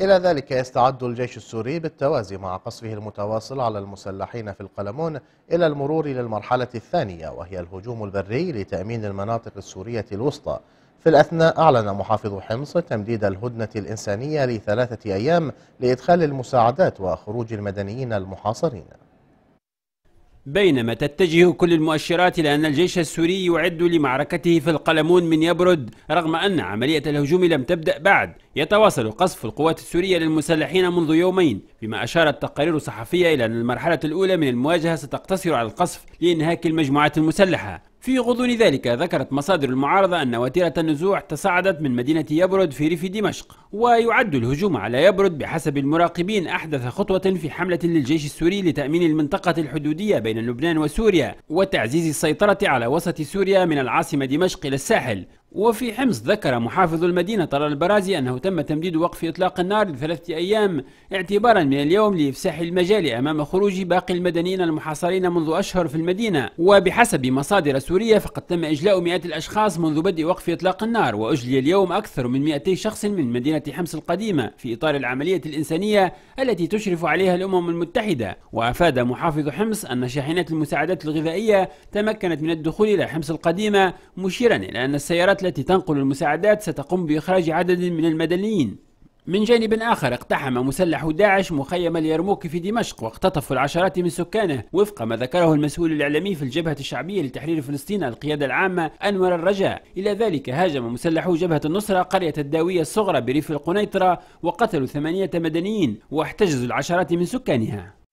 إلى ذلك يستعد الجيش السوري بالتوازي مع قصفه المتواصل على المسلحين في القلمون إلى المرور للمرحلة الثانية وهي الهجوم البري لتأمين المناطق السورية الوسطى في الأثناء أعلن محافظ حمص تمديد الهدنة الإنسانية لثلاثة أيام لإدخال المساعدات وخروج المدنيين المحاصرين بينما تتجه كل المؤشرات إلى أن الجيش السوري يعد لمعركته في القلمون من يبرد رغم أن عملية الهجوم لم تبدأ بعد يتواصل قصف القوات السورية للمسلحين منذ يومين بما أشارت تقارير صحفية إلى أن المرحلة الأولى من المواجهة ستقتصر على القصف لإنهاك المجموعات المسلحة في غضون ذلك ذكرت مصادر المعارضة أن وتيرة النزوع تصاعدت من مدينة يبرد في ريف دمشق ويعد الهجوم على يبرد بحسب المراقبين أحدث خطوة في حملة للجيش السوري لتأمين المنطقة الحدودية بين لبنان وسوريا وتعزيز السيطرة على وسط سوريا من العاصمة دمشق إلى الساحل وفي حمص ذكر محافظ المدينة طلال البرازي أنه تم تمديد وقف إطلاق النار لثلاثة أيام اعتبارا من اليوم لإفساح المجال أمام خروج باقي المدنيين المحاصرين منذ أشهر في المدينة وبحسب مصادر سورية فقد تم إجلاء مئات الأشخاص منذ بدء وقف إطلاق النار وأجلي اليوم أكثر من 200 شخص من مدينة حمص القديمة في إطار العملية الإنسانية التي تشرف عليها الأمم المتحدة وأفاد محافظ حمص أن شاحنات المساعدات الغذائية تمكنت من الدخول إلى حمص القديمة مشيرا إلى أن السيارات التي تنقل المساعدات ستقوم بإخراج عدد من المدنيين من جانب آخر اقتحم مسلح داعش مخيم اليرموك في دمشق واقتطفوا العشرات من سكانه وفق ما ذكره المسؤول الإعلامي في الجبهة الشعبية لتحرير فلسطين القيادة العامة أنور الرجاء إلى ذلك هاجم مسلحو جبهة النصرة قرية الداوية الصغرى بريف القنيطرة وقتلوا ثمانية مدنيين واحتجزوا العشرات من سكانها